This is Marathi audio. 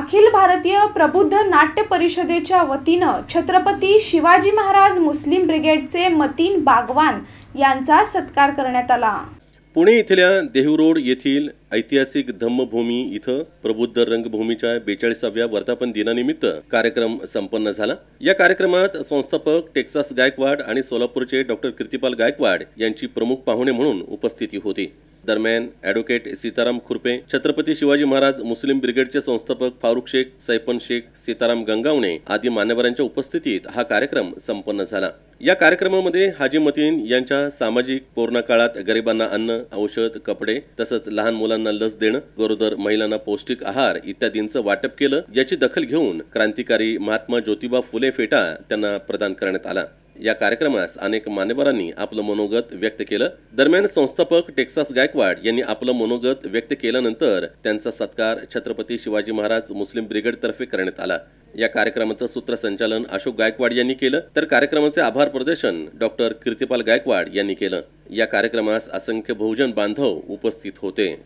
अखिल भारतीय प्रबुद्ध नाट्य परिषदेच्या वतीनं छत्रपती शिवाजी महाराज मुस्लिम ब्रिगेडचे मतीन बागवान यांचा सत्कार करण्यात आला पुणे इथल्या देहू रोड येथील ऐतिहासिक धम्मभूमी इथं प्रबुद्ध रंगभूमीच्या बेचाळीसाव्या वर्धापन दिनानिमित्त कार्यक्रम संपन्न झाला या कार्यक्रमात संस्थापक टेक्सास गायकवाड आणि सोलापूरचे डॉक्टर कीर्तिपाल गायकवाड यांची प्रमुख पाहुणे म्हणून उपस्थिती होती दरम्यान ॲडव्होकेट सीताराम खुर्पे छत्रपती शिवाजी महाराज मुस्लिम ब्रिगेडचे संस्थापक फारुख शेख सैपन शेख सीताराम गंगावणे आदी मान्यवरांच्या उपस्थितीत हा कार्यक्रम संपन्न झाला या कार्यक्रमामध्ये हाजी मतीन यांच्या सामाजिक कोरोना काळात गरिबांना अन्न औषध कपडे तसंच लहान मुलांना लस देणं गरोदर महिलांना पौष्टिक आहार इत्यादींचं वाटप केलं याची दखल घेऊन क्रांतिकारी महात्मा ज्योतिबा फुले फेटा त्यांना प्रदान करण्यात आला या कार्यक्रमास अनेक मान्यवरांनी आपलं मनोगत व्यक्त केलं दरम्यान संस्थापक टेक्सास गायकवाड यांनी आपलं मनोगत व्यक्त केल्यानंतर त्यांचा सत्कार छत्रपती शिवाजी महाराज मुस्लिम ब्रिगेडतर्फे करण्यात आला या कार्यक्रमाचं सूत्रसंचालन अशोक गायकवाड यांनी केलं तर कार्यक्रमाचे आभार प्रदर्शन डॉक्टर कीर्तिपाल गायकवाड यांनी केलं या कार्यक्रमास असंख्य बहुजन बांधव उपस्थित होते